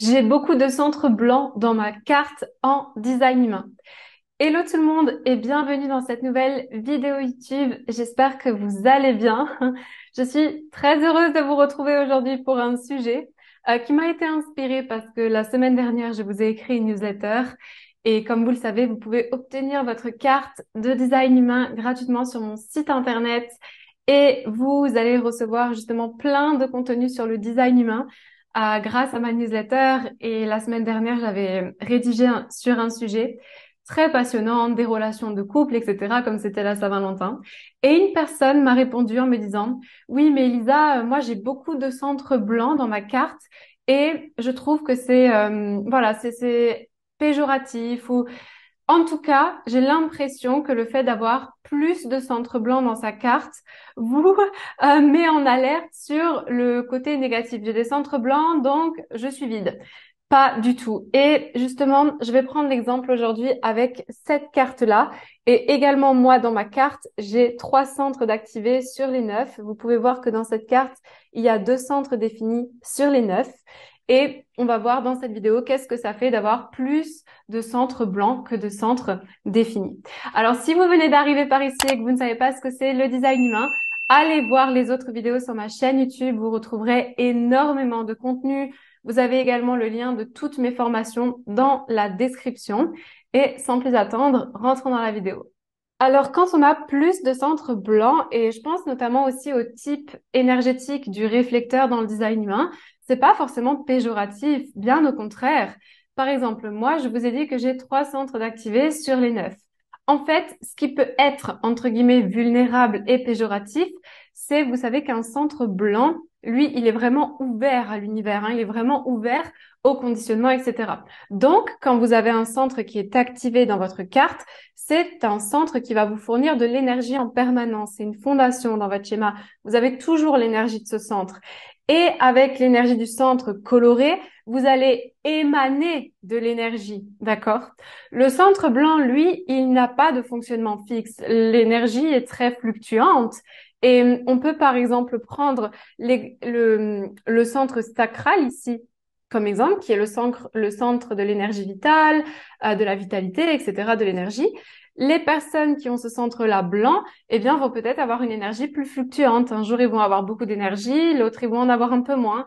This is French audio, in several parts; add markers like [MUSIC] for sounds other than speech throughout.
J'ai beaucoup de centres blancs dans ma carte en design humain. Hello tout le monde et bienvenue dans cette nouvelle vidéo YouTube. J'espère que vous allez bien. [LAUGHS] Je suis très heureuse de vous retrouver aujourd'hui pour un sujet euh, qui m'a été inspiré parce que la semaine dernière, je vous ai écrit une newsletter et comme vous le savez, vous pouvez obtenir votre carte de design humain gratuitement sur mon site internet et vous allez recevoir justement plein de contenus sur le design humain euh, grâce à ma newsletter. Et la semaine dernière, j'avais rédigé sur un sujet très passionnant, des relations de couple, etc., comme c'était la Saint-Valentin. Et une personne m'a répondu en me disant, oui, mais Elisa, euh, moi, j'ai beaucoup de centres blancs dans ma carte et je trouve que c'est, euh, voilà, c'est péjoratif ou en tout cas, j'ai l'impression que le fait d'avoir plus de centres blancs dans sa carte vous euh, met en alerte sur le côté négatif. J'ai des centres blancs, donc je suis vide. Pas du tout. Et justement, je vais prendre l'exemple aujourd'hui avec cette carte-là. Et également, moi, dans ma carte, j'ai trois centres d'activés sur les neuf. Vous pouvez voir que dans cette carte, il y a deux centres définis sur les neuf. Et on va voir dans cette vidéo qu'est-ce que ça fait d'avoir plus de centres blancs que de centres définis. Alors si vous venez d'arriver par ici et que vous ne savez pas ce que c'est le design humain, allez voir les autres vidéos sur ma chaîne YouTube. Vous retrouverez énormément de contenu. Vous avez également le lien de toutes mes formations dans la description. Et sans plus attendre, rentrons dans la vidéo. Alors, quand on a plus de centres blancs, et je pense notamment aussi au type énergétique du réflecteur dans le design humain, c'est pas forcément péjoratif, bien au contraire. Par exemple, moi, je vous ai dit que j'ai trois centres d'activés sur les neuf. En fait, ce qui peut être, entre guillemets, vulnérable et péjoratif, c'est, vous savez, qu'un centre blanc, lui, il est vraiment ouvert à l'univers, hein. il est vraiment ouvert au conditionnement, etc. Donc, quand vous avez un centre qui est activé dans votre carte, c'est un centre qui va vous fournir de l'énergie en permanence. C'est une fondation dans votre schéma. Vous avez toujours l'énergie de ce centre. Et avec l'énergie du centre coloré, vous allez émaner de l'énergie, d'accord Le centre blanc, lui, il n'a pas de fonctionnement fixe. L'énergie est très fluctuante. Et hum, on peut par exemple prendre le, centre sacral ici, comme exemple, qui est le centre, de l'énergie vitale, euh, de la vitalité, etc., de l'énergie les personnes qui ont ce centre-là blanc, eh bien, vont peut-être avoir une énergie plus fluctuante. Un jour, ils vont avoir beaucoup d'énergie, l'autre, ils vont en avoir un peu moins.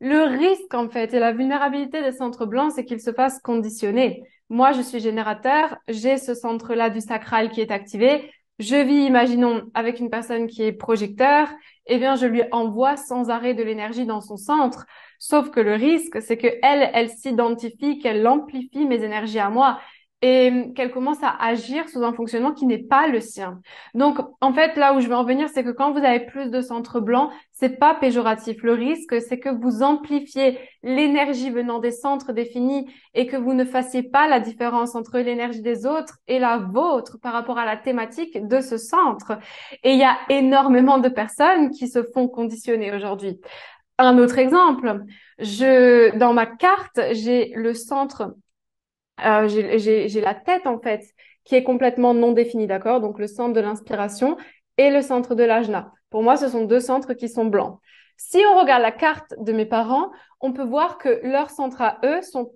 Le risque, en fait, et la vulnérabilité des centres blancs, c'est qu'ils se fassent conditionner. Moi, je suis générateur, j'ai ce centre-là du sacral qui est activé. Je vis, imaginons, avec une personne qui est projecteur, eh bien, je lui envoie sans arrêt de l'énergie dans son centre. Sauf que le risque, c'est que elle, elle s'identifie, qu'elle amplifie mes énergies à moi et qu'elle commence à agir sous un fonctionnement qui n'est pas le sien. Donc, en fait, là où je veux en venir, c'est que quand vous avez plus de centres blancs, c'est pas péjoratif. Le risque, c'est que vous amplifiez l'énergie venant des centres définis et que vous ne fassiez pas la différence entre l'énergie des autres et la vôtre par rapport à la thématique de ce centre. Et il y a énormément de personnes qui se font conditionner aujourd'hui. Un autre exemple, je, dans ma carte, j'ai le centre euh, j'ai la tête en fait qui est complètement non définie, d'accord Donc le centre de l'inspiration et le centre de l'ajna. Pour moi, ce sont deux centres qui sont blancs. Si on regarde la carte de mes parents, on peut voir que leurs centres à eux sont,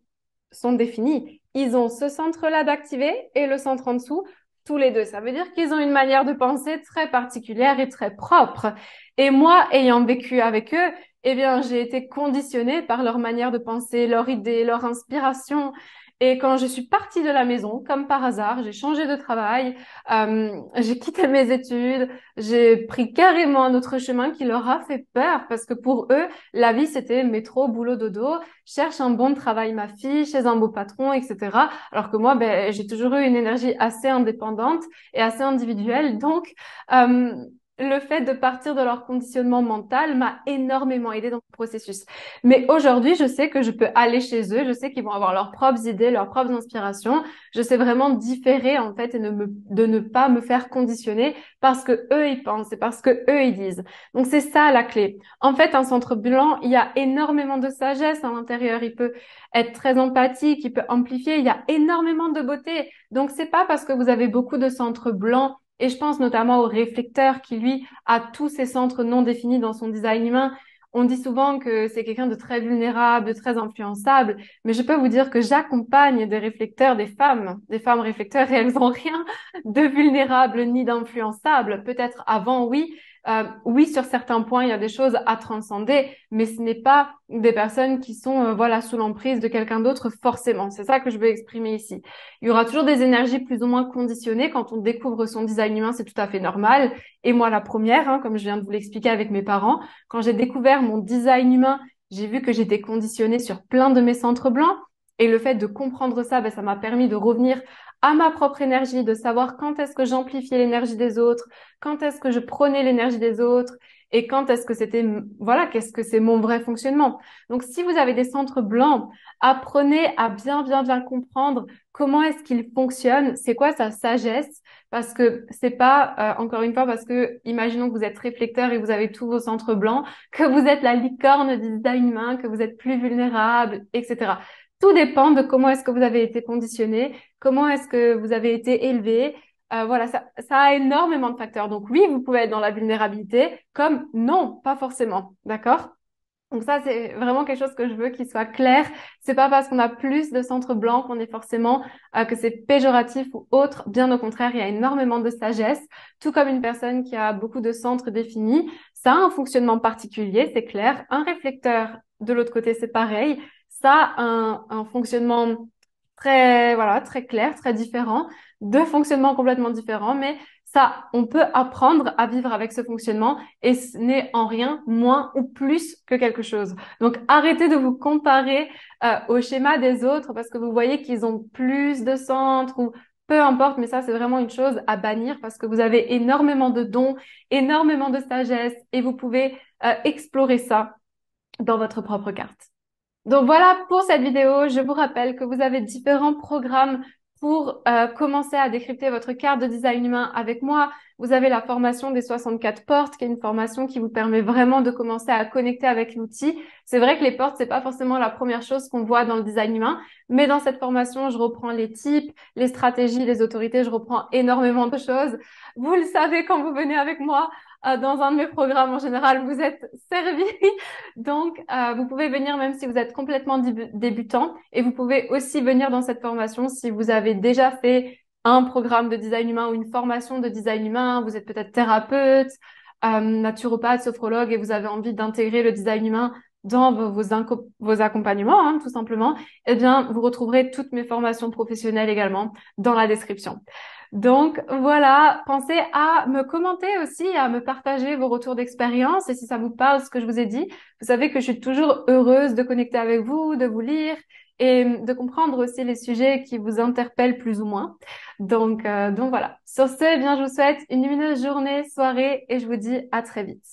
sont définis. Ils ont ce centre-là d'activer et le centre en dessous, tous les deux. Ça veut dire qu'ils ont une manière de penser très particulière et très propre. Et moi, ayant vécu avec eux, eh bien, j'ai été conditionnée par leur manière de penser, leur idée, leur inspiration. Et quand je suis partie de la maison, comme par hasard, j'ai changé de travail, euh, j'ai quitté mes études, j'ai pris carrément un autre chemin qui leur a fait peur parce que pour eux, la vie c'était métro, boulot, dodo, cherche un bon travail ma fille, chez un beau patron, etc. Alors que moi, ben, j'ai toujours eu une énergie assez indépendante et assez individuelle. Donc, euh, le fait de partir de leur conditionnement mental m'a énormément aidé dans le processus. Mais aujourd'hui, je sais que je peux aller chez eux, je sais qu'ils vont avoir leurs propres idées, leurs propres inspirations. Je sais vraiment différer en fait et de ne pas me faire conditionner parce que eux ils pensent et parce que eux ils disent. Donc c'est ça la clé. En fait, un centre blanc, il y a énormément de sagesse à l'intérieur. Il peut être très empathique, il peut amplifier. Il y a énormément de beauté. Donc c'est pas parce que vous avez beaucoup de centres blancs et je pense notamment au réflecteur qui, lui, a tous ses centres non définis dans son design humain. On dit souvent que c'est quelqu'un de très vulnérable, de très influençable, mais je peux vous dire que j'accompagne des réflecteurs, des femmes, des femmes réflecteurs, et elles n'ont rien de vulnérable ni d'influençable. Peut-être avant, oui, euh, oui, sur certains points, il y a des choses à transcender, mais ce n'est pas des personnes qui sont euh, voilà sous l'emprise de quelqu'un d'autre forcément. C'est ça que je veux exprimer ici. Il y aura toujours des énergies plus ou moins conditionnées quand on découvre son design humain, c'est tout à fait normal. Et moi, la première, hein, comme je viens de vous l'expliquer avec mes parents, quand j'ai découvert mon design humain, j'ai vu que j'étais conditionnée sur plein de mes centres blancs. Et le fait de comprendre ça, ben, ça m'a permis de revenir à ma propre énergie, de savoir quand est-ce que j'amplifiais l'énergie des autres, quand est-ce que je prenais l'énergie des autres et quand est-ce que c'était, voilà, qu'est-ce que c'est mon vrai fonctionnement. Donc, si vous avez des centres blancs, apprenez à bien, bien, bien comprendre comment est-ce qu'ils fonctionnent, c'est quoi sa sagesse, parce que c'est pas, euh, encore une fois, parce que, imaginons que vous êtes réflecteur et vous avez tous vos centres blancs, que vous êtes la licorne du design humain, que vous êtes plus vulnérable, etc. Tout dépend de comment est-ce que vous avez été conditionné, comment est-ce que vous avez été élevé. Euh, voilà, ça, ça a énormément de facteurs. Donc oui, vous pouvez être dans la vulnérabilité, comme non, pas forcément. D'accord donc ça, c'est vraiment quelque chose que je veux qu'il soit clair. C'est pas parce qu'on a plus de centres blancs qu'on est forcément euh, que c'est péjoratif ou autre. Bien au contraire, il y a énormément de sagesse. Tout comme une personne qui a beaucoup de centres définis, ça a un fonctionnement particulier, c'est clair. Un réflecteur de l'autre côté, c'est pareil ça un, fonctionnement très voilà très clair, très différent, deux fonctionnements complètement différents, mais ça, on peut apprendre à vivre avec ce fonctionnement et ce n'est en rien moins ou plus que quelque chose. Donc arrêtez de vous comparer euh, au schéma des autres parce que vous voyez qu'ils ont plus de centres ou peu importe, mais ça c'est vraiment une chose à bannir parce que vous avez énormément de dons, énormément de sagesse et vous pouvez euh, explorer ça dans votre propre carte. Donc voilà pour cette vidéo. Je vous rappelle que vous avez différents programmes pour euh, commencer à décrypter votre carte de design humain avec moi. Vous avez la formation des 64 portes, qui est une formation qui vous permet vraiment de commencer à connecter avec l'outil. C'est vrai que les portes, c'est pas forcément la première chose qu'on voit dans le design humain, mais dans cette formation, je reprends les types, les stratégies, les autorités, je reprends énormément de choses. Vous le savez quand vous venez avec moi, euh, dans un de mes programmes en général, vous êtes servi. [LAUGHS] Donc, euh, vous pouvez venir même si vous êtes complètement débutant et vous pouvez aussi venir dans cette formation si vous avez déjà fait un programme de design humain ou une formation de design humain, vous êtes peut-être thérapeute, euh, naturopathe, sophrologue et vous avez envie d'intégrer le design humain dans vos, accompagnements, hein, tout simplement, eh bien, vous retrouverez toutes mes formations professionnelles également dans la description. Donc voilà, pensez à me commenter aussi, à me partager vos retours d'expérience et si ça vous parle ce que je vous ai dit, vous savez que je suis toujours heureuse de connecter avec vous, de vous lire et de comprendre aussi les sujets qui vous interpellent plus ou moins. Donc, euh, donc voilà. Sur ce, eh bien, je vous souhaite une lumineuse journée, soirée et je vous dis à très vite.